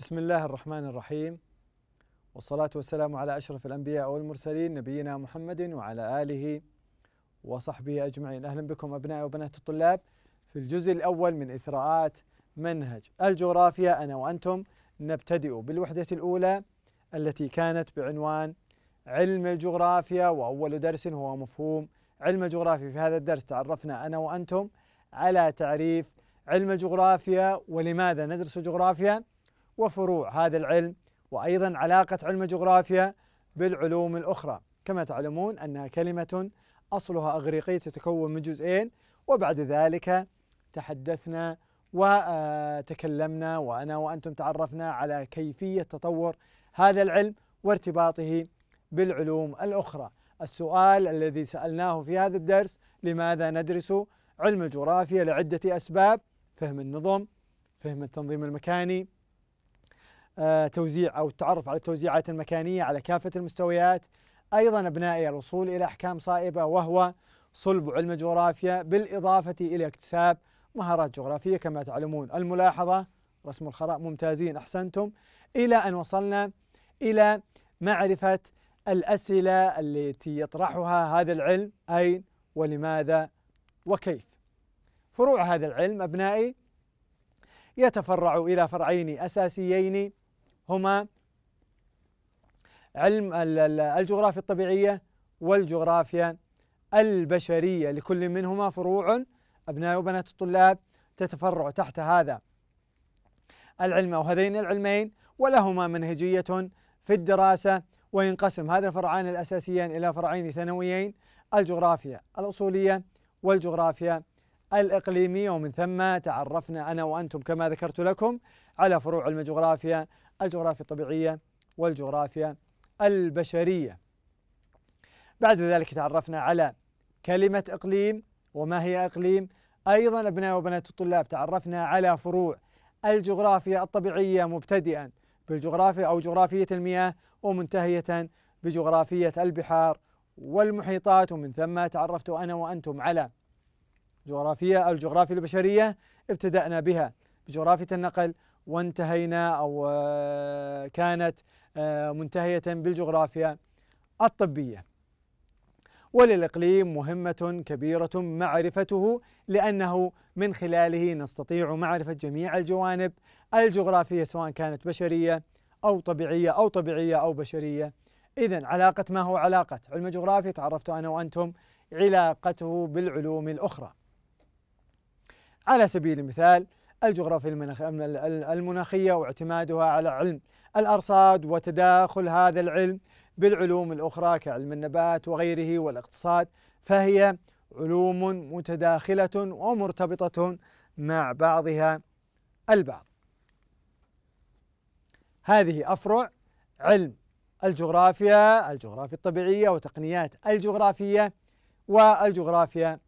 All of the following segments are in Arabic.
بسم الله الرحمن الرحيم والصلاة والسلام على أشرف الأنبياء والمرسلين نبينا محمد وعلى آله وصحبه أجمعين أهلا بكم أبناء وبنات الطلاب في الجزء الأول من إثراءات منهج الجغرافيا أنا وأنتم نبتدئ بالوحدة الأولى التي كانت بعنوان علم الجغرافيا وأول درس هو مفهوم علم الجغرافيا في هذا الدرس تعرفنا أنا وأنتم على تعريف علم الجغرافيا ولماذا ندرس الجغرافيا وفروع هذا العلم وأيضا علاقة علم الجغرافيا بالعلوم الأخرى كما تعلمون أنها كلمة أصلها أغريقي تتكون من جزئين وبعد ذلك تحدثنا وتكلمنا آه، وأنا وأنتم تعرفنا على كيفية تطور هذا العلم وارتباطه بالعلوم الأخرى السؤال الذي سألناه في هذا الدرس لماذا ندرس علم الجغرافيا لعدة أسباب فهم النظم فهم التنظيم المكاني آه، توزيع أو التعرف على التوزيعات المكانية على كافة المستويات أيضا أبنائي الوصول إلى أحكام صائبة وهو صلب علم الجغرافيا بالإضافة إلى اكتساب مهارات جغرافية كما تعلمون الملاحظة رسم الخراء ممتازين أحسنتم إلى أن وصلنا إلى معرفة الأسئلة التي يطرحها هذا العلم أين ولماذا وكيف فروع هذا العلم أبنائي يتفرع إلى فرعين أساسيين هما علم الجغرافيا الطبيعية والجغرافيا البشرية لكل منهما فروع أبناء وبنات الطلاب تتفرع تحت هذا العلم أو هذين العلمين ولهما منهجية في الدراسة وينقسم هذا الفرعان الأساسيان إلى فرعين ثانويين الجغرافيا الأصولية والجغرافيا الإقليمية ومن ثم تعرفنا أنا وأنتم كما ذكرت لكم على فروع علم الجغرافيا الجغرافيا الطبيعية والجغرافيا البشرية بعد ذلك تعرفنا على كلمة إقليم وما هي إقليم أيضا أبناء وبنات الطلاب تعرفنا على فروع الجغرافيا الطبيعية مبتدئا بالجغرافيا أو جغرافية المياه ومنتهية بجغرافية البحار والمحيطات ومن ثم تعرفت أنا وأنتم على جغرافيا الجغرافيا البشرية ابتدأنا بها بجغرافية النقل وانتهينا أو آه، كانت آه، منتهية بالجغرافيا الطبية وللإقليم مهمة كبيرة معرفته لأنه من خلاله نستطيع معرفة جميع الجوانب الجغرافية سواء كانت بشرية أو طبيعية أو طبيعية أو بشرية إذا علاقة ما هو علاقة علم الجغرافيا تعرفت أنا وأنتم علاقته بالعلوم الأخرى على سبيل المثال الجغرافية المناخية واعتمادها على علم الأرصاد وتداخل هذا العلم بالعلوم الأخرى كعلم النبات وغيره والاقتصاد فهي علوم متداخلة ومرتبطة مع بعضها البعض هذه أفرع علم الجغرافيا الجغرافيا الطبيعية وتقنيات الجغرافية والجغرافيا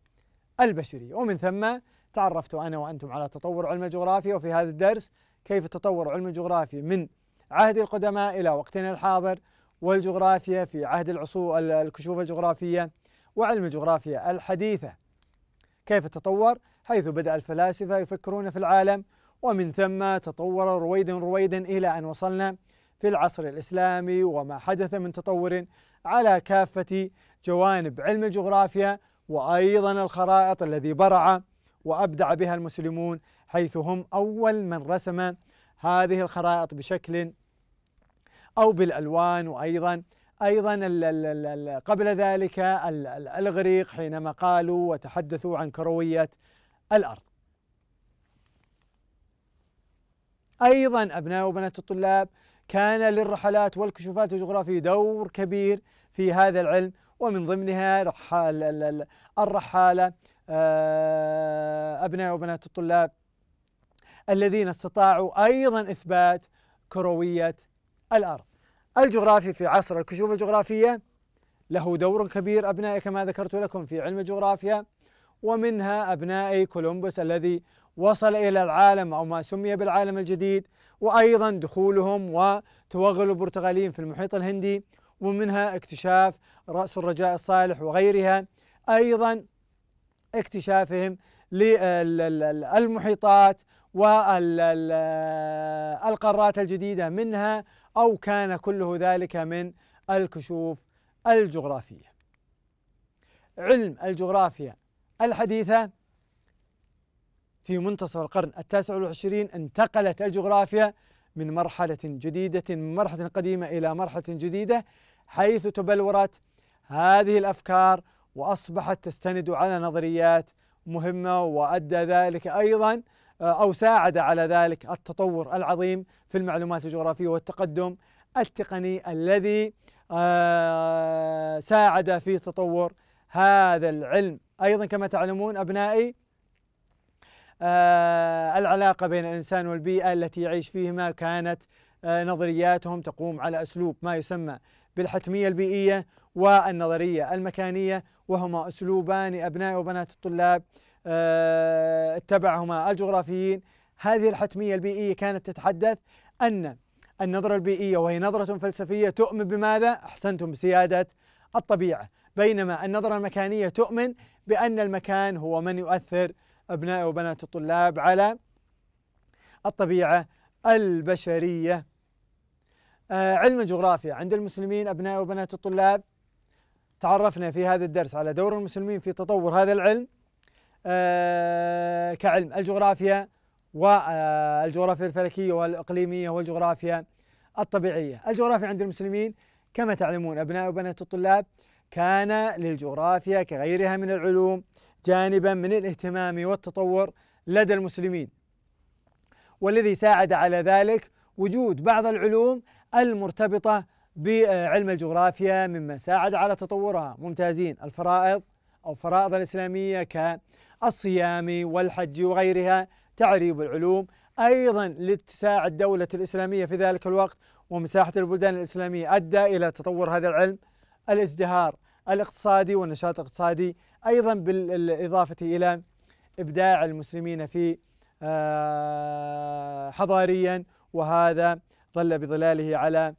البشرية ومن ثم تعرفت أنا وأنتم على تطور علم الجغرافيا وفي هذا الدرس كيف تطور علم الجغرافيا من عهد القدماء إلى وقتنا الحاضر والجغرافيا في عهد العصور الكشوف الجغرافية وعلم الجغرافيا الحديثة كيف تطور حيث بدأ الفلاسفة يفكرون في العالم ومن ثم تطور رويدا رويدا إلى أن وصلنا في العصر الإسلامي وما حدث من تطور على كافة جوانب علم الجغرافيا وأيضا الخرائط الذي برع وأبدع بها المسلمون حيث هم أول من رسم هذه الخرائط بشكل أو بالألوان وأيضا أيضا قبل ذلك الإغريق حينما قالوا وتحدثوا عن كروية الأرض أيضا أبناء وبنات الطلاب كان للرحلات والكشوفات الجغرافية دور كبير في هذا العلم ومن ضمنها الرحالة آه، أبناء وبنات الطلاب الذين استطاعوا أيضا إثبات كروية الأرض الجغرافي في عصر الكشوف الجغرافية له دور كبير أبنائي كما ذكرت لكم في علم الجغرافيا ومنها أبنائي كولومبوس الذي وصل إلى العالم أو ما سمي بالعالم الجديد وأيضا دخولهم وتوغل البرتغاليين في المحيط الهندي ومنها اكتشاف رأس الرجاء الصالح وغيرها أيضا اكتشافهم للمحيطات والقارات الجديدة منها أو كان كله ذلك من الكشوف الجغرافية علم الجغرافيا الحديثة في منتصف القرن التاسع والعشرين انتقلت الجغرافيا من مرحلة جديدة من مرحلة قديمة إلى مرحلة جديدة حيث تبلورت هذه الأفكار وأصبحت تستند على نظريات مهمة وأدى ذلك أيضا آه، أو ساعد على ذلك التطور العظيم في المعلومات الجغرافية والتقدم التقني الذي آه، ساعد في تطور هذا العلم أيضا كما تعلمون أبنائي آه، العلاقة بين الإنسان والبيئة التي يعيش فيهما كانت نظرياتهم تقوم على أسلوب ما يسمى بالحتمية البيئية والنظرية المكانية وهما أسلوبان أبناء وبنات الطلاب آه، اتبعهما الجغرافيين هذه الحتمية البيئية كانت تتحدث أن النظرة البيئية وهي نظرة فلسفية تؤمن بماذا؟ أحسنتم بسيادة الطبيعة بينما النظرة المكانية تؤمن بأن المكان هو من يؤثر أبناء وبنات الطلاب على الطبيعة البشرية آه، علم الجغرافيا عند المسلمين أبناء وبنات الطلاب تعرفنا في هذا الدرس على دور المسلمين في تطور هذا العلم آه، كعلم الجغرافيا والجغرافيا آه، الفلكية والإقليمية والجغرافيا الطبيعية الجغرافيا عند المسلمين كما تعلمون أبناء وبنات الطلاب كان للجغرافيا كغيرها من العلوم جانبا من الاهتمام والتطور لدى المسلمين والذي ساعد على ذلك وجود بعض العلوم المرتبطة بعلم الجغرافيا مما ساعد على تطورها ممتازين الفرائض أو فرائض الإسلامية كالصيام والحج وغيرها تعريب العلوم أيضا لاتساع الدولة الإسلامية في ذلك الوقت ومساحة البلدان الإسلامية أدى إلى تطور هذا العلم الازدهار الاقتصادي والنشاط الاقتصادي أيضا بالإضافة إلى إبداع المسلمين في آه، حضاريا وهذا ظل بظلاله على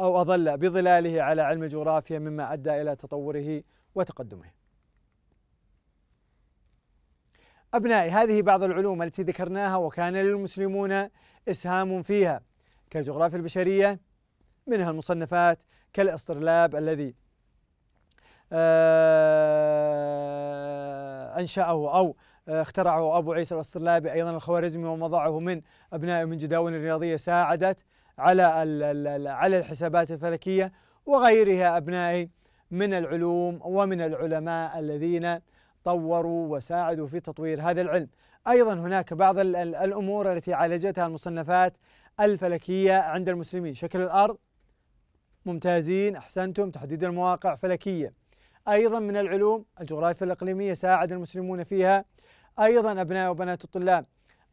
أو أظل بظلاله على علم الجغرافيا مما أدى إلى تطوره وتقدمه أبنائي هذه بعض العلوم التي ذكرناها وكان للمسلمون إسهام فيها كالجغرافيا البشرية منها المصنفات كالاسترلاب الذي آه، أنشأه أو آه، اخترعه أبو عيسى الاسترلابي أيضا الخوارزمي ومضعه من أبناء من جداول الرياضية ساعدت على على الحسابات الفلكيه وغيرها ابنائي من العلوم ومن العلماء الذين طوروا وساعدوا في تطوير هذا العلم. ايضا هناك بعض الامور التي عالجتها المصنفات الفلكيه عند المسلمين، شكل الارض ممتازين احسنتم تحديد المواقع فلكيه. ايضا من العلوم الجغرافيا الاقليميه ساعد المسلمون فيها ايضا ابناء وبنات الطلاب.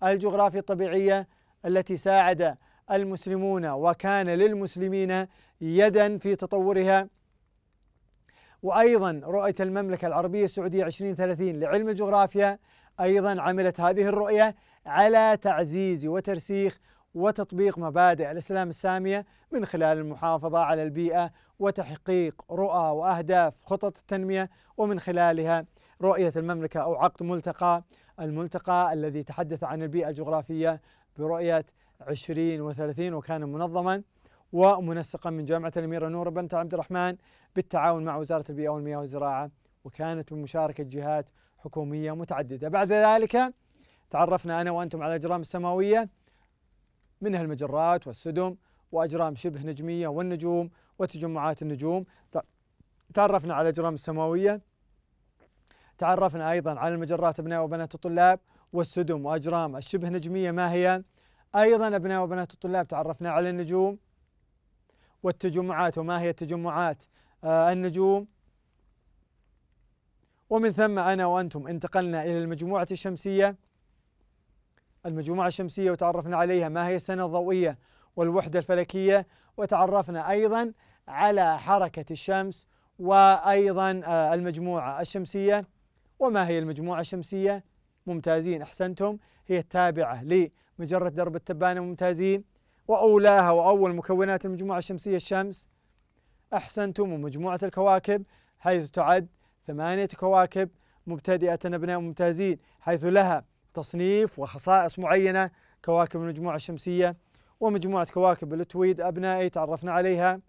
الجغرافيا الطبيعيه التي ساعد المسلمون وكان للمسلمين يدا في تطورها وأيضا رؤية المملكة العربية السعودية 2030 لعلم الجغرافيا أيضا عملت هذه الرؤية على تعزيز وترسيخ وتطبيق مبادئ الإسلام السامية من خلال المحافظة على البيئة وتحقيق رؤى وأهداف خطط التنمية ومن خلالها رؤية المملكة أو عقد ملتقى الملتقى الذي تحدث عن البيئة الجغرافية برؤية 20 و30 وكان منظما ومنسقا من جامعة الأميرة نور بنت عبد الرحمن بالتعاون مع وزارة البيئة والمياه والزراعة وكانت بمشاركة جهات حكومية متعددة بعد ذلك تعرفنا أنا وأنتم على الأجرام السماوية منها المجرات والسدم وأجرام شبه نجمية والنجوم وتجمعات النجوم تعرفنا على الأجرام السماوية تعرفنا أيضا على المجرات أبناء وبنات الطلاب والسدم وأجرام الشبه نجمية ما هي؟ أيضا أبناء وبنات الطلاب تعرفنا على النجوم والتجمعات وما هي التجمعات آه، النجوم ومن ثم أنا وأنتم انتقلنا إلى المجموعة الشمسية المجموعة الشمسية وتعرفنا عليها ما هي السنة الضوئية والوحدة الفلكية وتعرفنا أيضا على حركة الشمس وأيضا آه، المجموعة الشمسية وما هي المجموعة الشمسية ممتازين أحسنتم هي التابعة للمجموعة مجرة درب التبانة ممتازين وأولاها وأول مكونات المجموعة الشمسية الشمس أحسنتم ومجموعة الكواكب حيث تعد ثمانية كواكب مبتدئة أبناء ممتازين حيث لها تصنيف وخصائص معينة كواكب المجموعة الشمسية ومجموعة كواكب التويد أبنائي تعرفنا عليها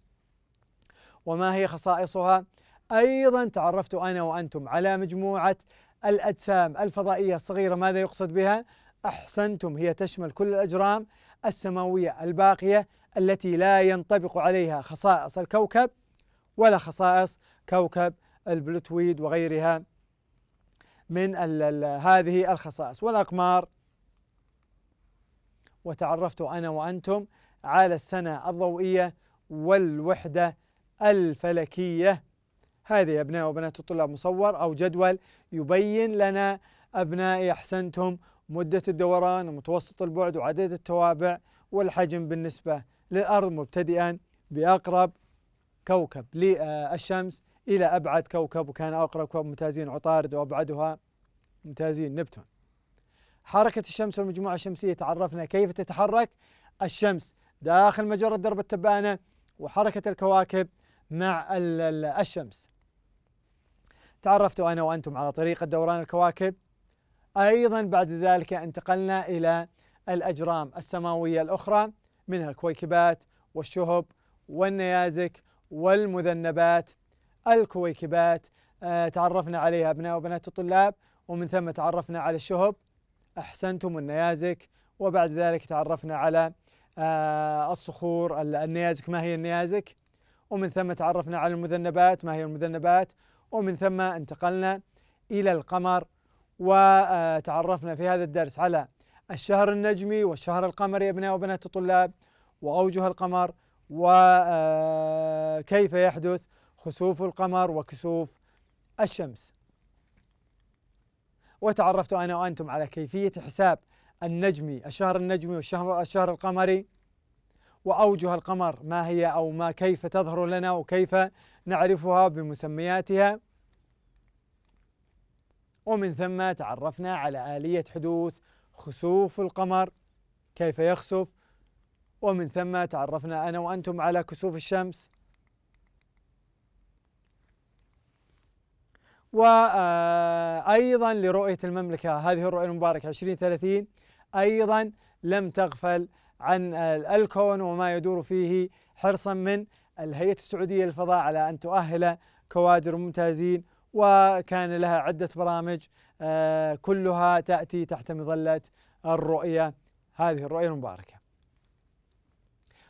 وما هي خصائصها أيضا تعرفت أنا وأنتم على مجموعة الأجسام الفضائية الصغيرة ماذا يقصد بها أحسنتم هي تشمل كل الأجرام السماوية الباقية التي لا ينطبق عليها خصائص الكوكب ولا خصائص كوكب البلوتويد وغيرها من هذه الخصائص والأقمار وتعرفت أنا وأنتم على السنة الضوئية والوحدة الفلكية هذه أبناء وبنات الطلاب مصور أو جدول يبين لنا أبنائي أحسنتم مدة الدوران ومتوسط البعد وعدد التوابع والحجم بالنسبة للأرض مبتدئا بأقرب كوكب للشمس إلى أبعد كوكب وكان أقرب كوكب ممتازين عطارد وأبعدها ممتازين نبتون حركة الشمس والمجموعة الشمسية تعرفنا كيف تتحرك الشمس داخل مجرة درب التبانة وحركة الكواكب مع الشمس تعرفت أنا وأنتم على طريقة دوران الكواكب أيضا بعد ذلك انتقلنا إلى الأجرام السماوية الأخرى منها الكويكبات والشهب والنيازك والمذنبات الكويكبات آه، تعرفنا عليها أبناء وبنات الطلاب ومن ثم تعرفنا على الشهب أحسنتم النيازك وبعد ذلك تعرفنا على آه، الصخور النيازك ما هي النيازك ومن ثم تعرفنا على المذنبات ما هي المذنبات ومن ثم انتقلنا إلى القمر وتعرفنا في هذا الدرس على الشهر النجمي والشهر القمري يا أبناء وبنات الطلاب وأوجه القمر وكيف يحدث خسوف القمر وكسوف الشمس وتعرفت أنا وأنتم على كيفية حساب النجمي الشهر النجمي والشهر الشهر القمري وأوجه القمر ما هي أو ما كيف تظهر لنا وكيف نعرفها بمسمياتها ومن ثم تعرفنا على آلية حدوث خسوف القمر كيف يخسف ومن ثم تعرفنا أنا وأنتم على كسوف الشمس وأيضا لرؤية المملكة هذه الرؤية المباركة 2030 أيضا لم تغفل عن الكون وما يدور فيه حرصا من الهيئة السعودية للفضاء على أن تؤهل كوادر ممتازين وكان لها عدة برامج آه، كلها تأتي تحت مظلة الرؤية هذه الرؤية المباركة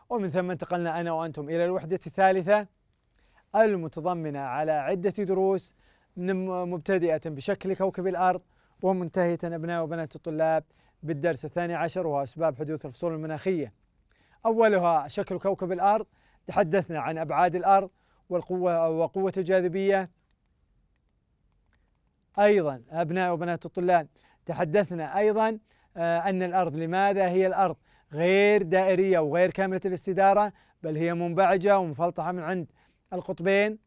ومن ثم انتقلنا أنا وأنتم إلى الوحدة الثالثة المتضمنة على عدة دروس مبتدئة بشكل كوكب الأرض ومنتهية أبناء وبنات الطلاب بالدرس الثاني عشر وهو أسباب حدوث الفصول المناخية أولها شكل كوكب الأرض تحدثنا عن أبعاد الأرض والقوة وقوة الجاذبية أيضا أبناء وبنات الطلاب تحدثنا أيضا آه، أن الأرض لماذا هي الأرض غير دائرية وغير كاملة الاستدارة بل هي منبعجة ومفلطحة من عند القطبين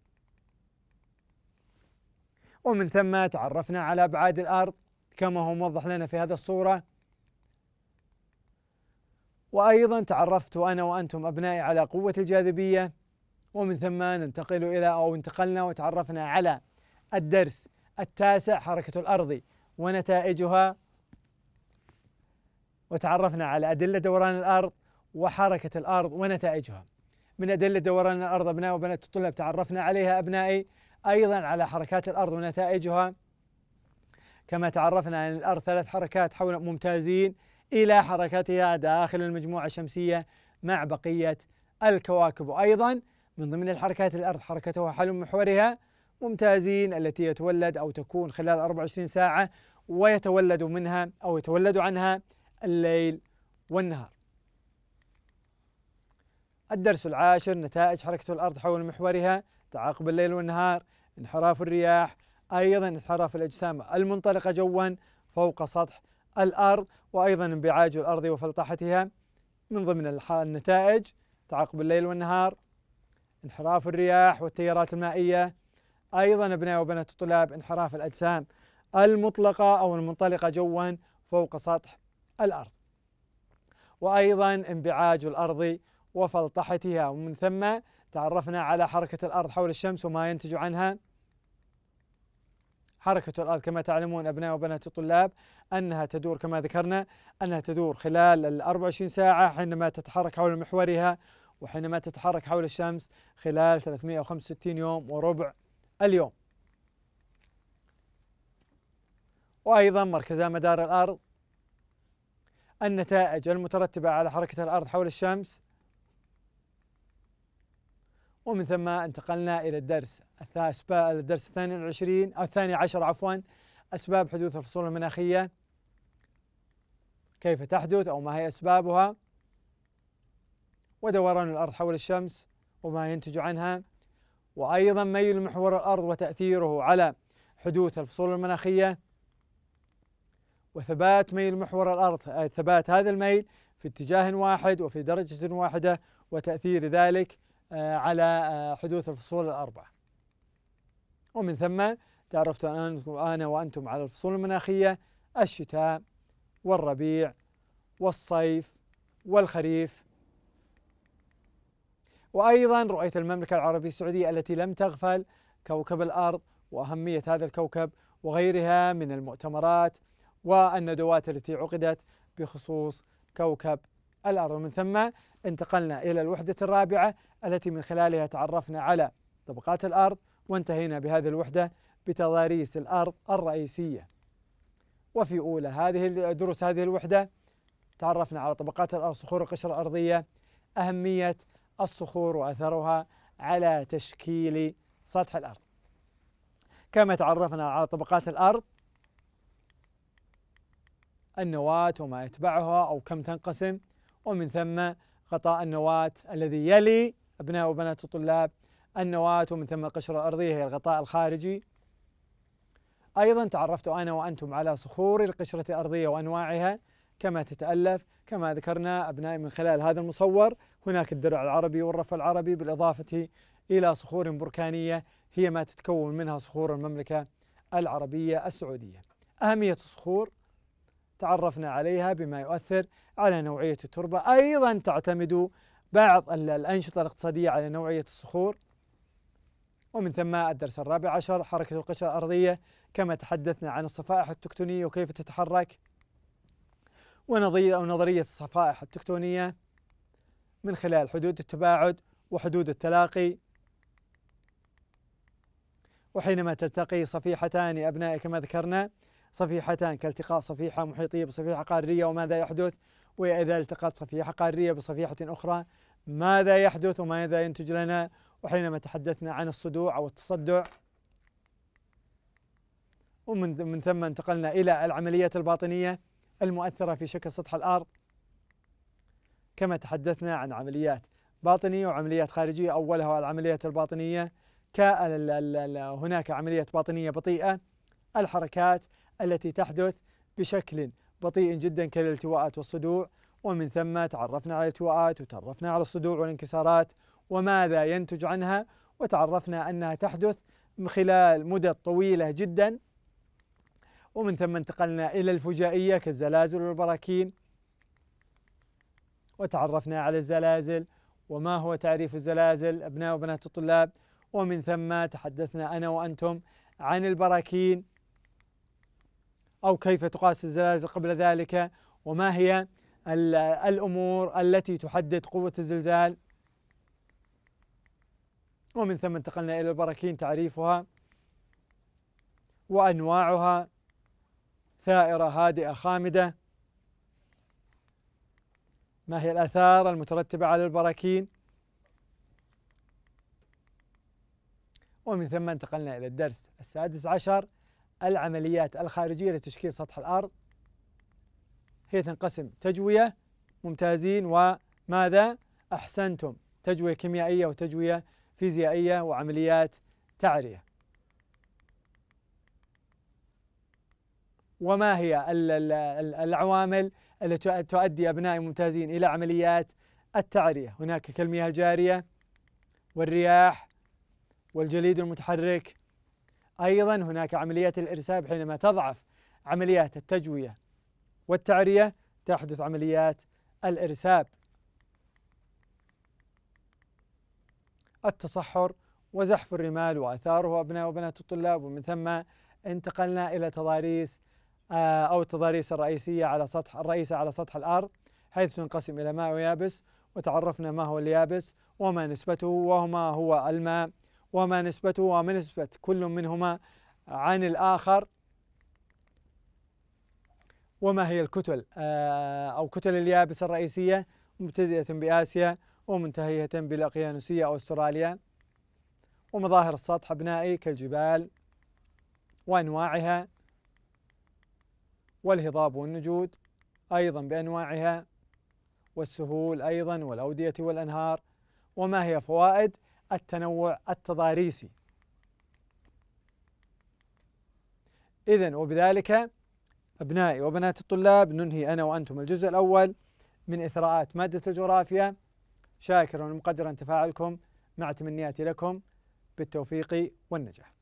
ومن ثم تعرفنا على أبعاد الأرض كما هو موضح لنا في هذه الصورة وأيضا تعرفت أنا وأنتم أبنائي على قوة الجاذبية ومن ثم ننتقل إلى أو انتقلنا وتعرفنا على الدرس التاسع حركة الأرض ونتائجها وتعرفنا على أدلة دوران الأرض وحركة الأرض ونتائجها من أدلة دوران الأرض أبناء وبنات الطلاب تعرفنا عليها أبنائي أيضا على حركات الأرض ونتائجها كما تعرفنا أن الأرض ثلاث حركات حول ممتازين إلى حركتها داخل المجموعة الشمسية مع بقية الكواكب وأيضا من ضمن الحركات الأرض حركتها حول محورها ممتازين التي يتولد أو تكون خلال 24 ساعة ويتولد منها أو يتولد عنها الليل والنهار الدرس العاشر نتائج حركة الأرض حول محورها تعاقب الليل والنهار انحراف الرياح أيضا انحراف الأجسام المنطلقة جوا فوق سطح الأرض وأيضا انبعاج الأرض وفلطحتها من ضمن النتائج تعاقب الليل والنهار انحراف الرياح والتيارات المائية أيضا أبناء وبنات الطلاب انحراف الأجسام المطلقة أو المنطلقة جوا فوق سطح الأرض وأيضا انبعاج الأرض وفلطحتها ومن ثم تعرفنا على حركة الأرض حول الشمس وما ينتج عنها حركة الأرض كما تعلمون أبناء وبنات الطلاب أنها تدور كما ذكرنا أنها تدور خلال ال 24 ساعة حينما تتحرك حول محورها وحينما تتحرك حول الشمس خلال 365 يوم وربع اليوم وأيضا مركز مدار الأرض النتائج المترتبة على حركة الأرض حول الشمس ومن ثم انتقلنا إلى الدرس الدرس الثاني العشرين أو الثاني عشر عفوا أسباب حدوث الفصول المناخية كيف تحدث أو ما هي أسبابها ودوران الأرض حول الشمس وما ينتج عنها وأيضا ميل محور الأرض وتأثيره على حدوث الفصول المناخية وثبات ميل محور الأرض ثبات هذا الميل في اتجاه واحد وفي درجة واحدة وتأثير ذلك آه، على آه، حدوث الفصول الأربعة ومن ثم تعرفت أنا وأنتم على الفصول المناخية الشتاء والربيع والصيف والخريف وأيضا رؤية المملكة العربية السعودية التي لم تغفل كوكب الأرض وأهمية هذا الكوكب وغيرها من المؤتمرات والندوات التي عقدت بخصوص كوكب الأرض ومن ثم انتقلنا إلى الوحدة الرابعة التي من خلالها تعرفنا على طبقات الأرض وانتهينا بهذه الوحدة بتضاريس الأرض الرئيسية وفي أولى هذه دروس هذه الوحدة تعرفنا على طبقات الأرض صخور القشرة الأرضية أهمية الصخور وأثرها على تشكيل سطح الأرض كما تعرفنا على طبقات الأرض النواة وما يتبعها أو كم تنقسم ومن ثم غطاء النواة الذي يلي أبناء وبنات الطلاب النواة ومن ثم القشرة الأرضية هي الغطاء الخارجي أيضا تعرفت أنا وأنتم على صخور القشرة الأرضية وأنواعها كما تتألف كما ذكرنا أبنائي من خلال هذا المصور هناك الدرع العربي والرف العربي بالإضافة إلى صخور بركانية هي ما تتكون منها صخور المملكة العربية السعودية أهمية الصخور تعرفنا عليها بما يؤثر على نوعية التربة أيضا تعتمد بعض الأنشطة الاقتصادية على نوعية الصخور ومن ثم الدرس الرابع عشر حركة القشرة الأرضية كما تحدثنا عن الصفائح التكتونية وكيف تتحرك ونظرية أو نظرية الصفائح التكتونية من خلال حدود التباعد وحدود التلاقي وحينما تلتقي صفيحتان أبنائي كما ذكرنا صفيحتان كالتقاء صفيحة محيطية بصفيحة قارية وماذا يحدث وإذا التقت صفيحة قارية بصفيحة أخرى ماذا يحدث وماذا ينتج لنا وحينما تحدثنا عن الصدوع أو التصدع ومن ثم انتقلنا إلى العمليات الباطنية المؤثرة في شكل سطح الأرض كما تحدثنا عن عمليات باطنية وعمليات خارجية أولها العمليات الباطنية هناك عملية باطنية بطيئة الحركات التي تحدث بشكل بطيء جدا كالالتواءات والصدوع ومن ثم تعرفنا على الالتواءات وتعرفنا على الصدوع والانكسارات وماذا ينتج عنها وتعرفنا أنها تحدث خلال مدة طويلة جدا ومن ثم انتقلنا إلى الفجائية كالزلازل والبراكين وتعرفنا على الزلازل وما هو تعريف الزلازل أبناء وبنات الطلاب ومن ثم تحدثنا أنا وأنتم عن البراكين أو كيف تقاس الزلازل قبل ذلك وما هي الأمور التي تحدد قوة الزلزال ومن ثم انتقلنا إلى البراكين تعريفها وأنواعها ثائرة هادئة خامدة ما هي الآثار المترتبة على البراكين ومن ثم انتقلنا إلى الدرس السادس عشر العمليات الخارجية لتشكيل سطح الأرض هي تنقسم تجوية ممتازين وماذا أحسنتم تجوية كيميائية وتجوية فيزيائية وعمليات تعرية وما هي العوامل التي تؤدي أبناء ممتازين إلى عمليات التعرية هناك كالمياه الجارية والرياح والجليد المتحرك أيضا هناك عمليات الإرساب حينما تضعف عمليات التجوية والتعرية تحدث عمليات الإرساب التصحر وزحف الرمال وآثاره أبناء وبنات الطلاب ومن ثم انتقلنا إلى تضاريس آه، أو التضاريس الرئيسية على سطح الرئيسة على سطح الأرض حيث تنقسم إلى ماء ويابس وتعرفنا ما هو اليابس وما نسبته وما هو الماء وما نسبته وما نسبة كل منهما عن الآخر وما هي الكتل آه، أو كتل اليابس الرئيسية مبتدئة بآسيا ومنتهية بالأقيانوسية أو أستراليا ومظاهر السطح أبنائي كالجبال وأنواعها والهضاب والنجود أيضا بأنواعها والسهول أيضا والأودية والأنهار وما هي فوائد التنوع التضاريسي إذا وبذلك أبنائي وبنات الطلاب ننهي أنا وأنتم الجزء الأول من إثراءات مادة الجغرافيا شاكرا ومقدرا تفاعلكم مع تمنياتي لكم بالتوفيق والنجاح